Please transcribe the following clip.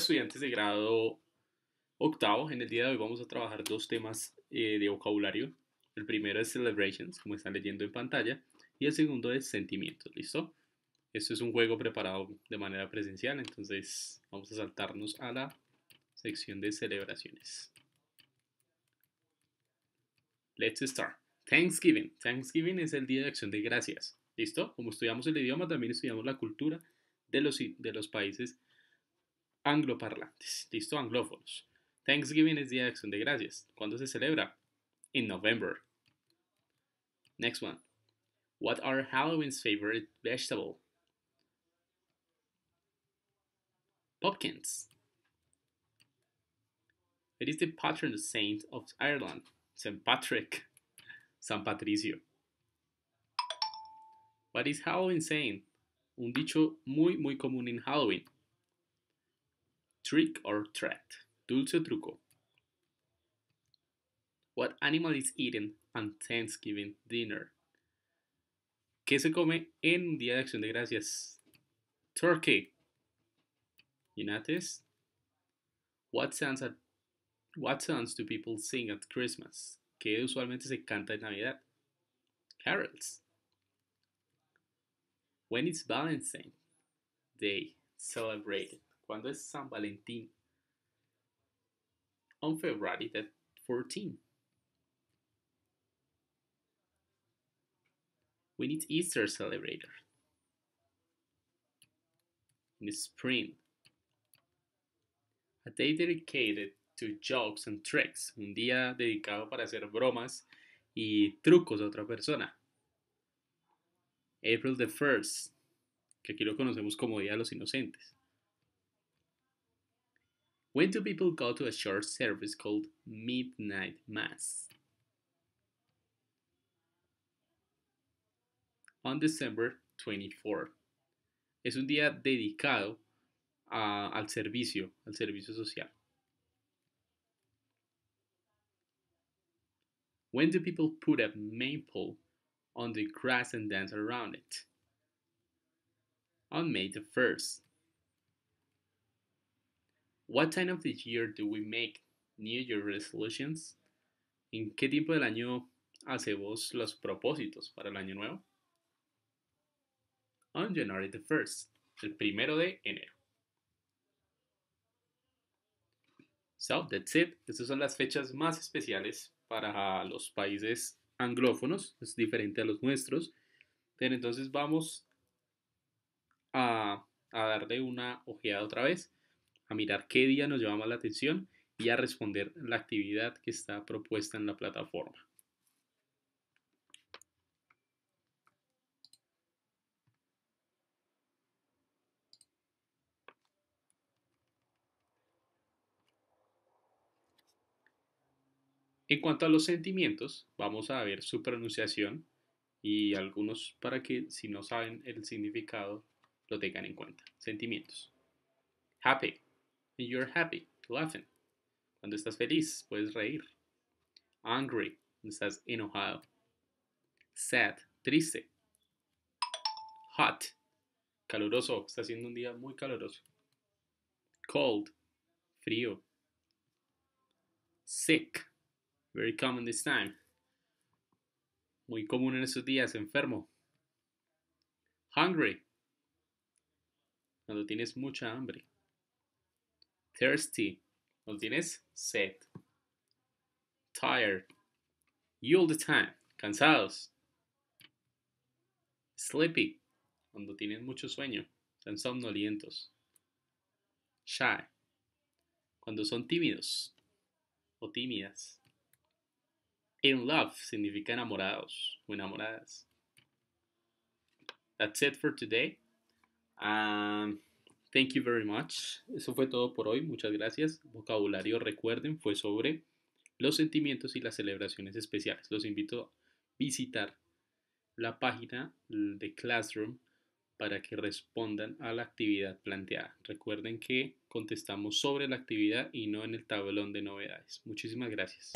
estudiantes de grado octavo, en el día de hoy vamos a trabajar dos temas eh, de vocabulario. El primero es celebrations, como están leyendo en pantalla, y el segundo es sentimientos, ¿listo? Esto es un juego preparado de manera presencial, entonces vamos a saltarnos a la sección de celebraciones. Let's start. Thanksgiving. Thanksgiving es el Día de Acción de Gracias. ¿Listo? Como estudiamos el idioma, también estudiamos la cultura de los, de los países angloparlantes, listo, anglófonos. Thanksgiving is Día de Acción de Gracias. ¿Cuándo se celebra? In November. Next one. What are Halloween's favorite vegetable? Pumpkins. It is the patron saint of Ireland, St. Patrick, San Patricio. What is Halloween saying? Un dicho muy, muy común en Halloween. Trick or threat. Dulce truco. What animal is eaten on Thanksgiving dinner? ¿Qué se come en Día de Acción de Gracias? Turkey. Inates. What sounds, at, what sounds do people sing at Christmas? ¿Qué usualmente se canta en Navidad? Carols. When is Valentine's Day celebrated? ¿Cuándo es San Valentín? On February the 14th. We need Easter celebrator. In the spring. A day dedicated to jokes and tricks. Un día dedicado para hacer bromas y trucos a otra persona. April the 1st, que aquí lo conocemos como Día de los Inocentes. When do people go to a church service called Midnight Mass? On December 24. Es un día dedicado a, ah, al servicio, al servicio social. When do people put a maypole on the grass and dance around it? On May the 1st. What time of the year do we make New Year resolutions? ¿En qué tiempo del año hacemos los propósitos para el año nuevo? On January the 1st, el primero de enero. So, that's it. Estas son las fechas más especiales para los países anglófonos, es diferente a los nuestros. Pero entonces vamos a, a darle una ojeada otra vez mirar qué día nos llama la atención y a responder la actividad que está propuesta en la plataforma. En cuanto a los sentimientos, vamos a ver su pronunciación y algunos para que si no saben el significado lo tengan en cuenta. Sentimientos. Happy, When you're happy, laughing. Cuando estás feliz, puedes reír. Angry, cuando estás enojado. Sad, triste. Hot, caluroso, está haciendo un día muy caluroso. Cold, frío. Sick, very common this time. Muy común en estos días, enfermo. Hungry, cuando tienes mucha hambre. thirsty. ¿Lo tienes? Sed. Tired. You all the time. Cansados. Sleepy. Cuando tienen mucho sueño. Están somnolientos. Shy. Cuando son tímidos o tímidas. In love significa enamorados o enamoradas. That's it for today. Um, Thank you very much. Eso fue todo por hoy. Muchas gracias. Vocabulario, recuerden, fue sobre los sentimientos y las celebraciones especiales. Los invito a visitar la página de Classroom para que respondan a la actividad planteada. Recuerden que contestamos sobre la actividad y no en el tablón de novedades. Muchísimas gracias.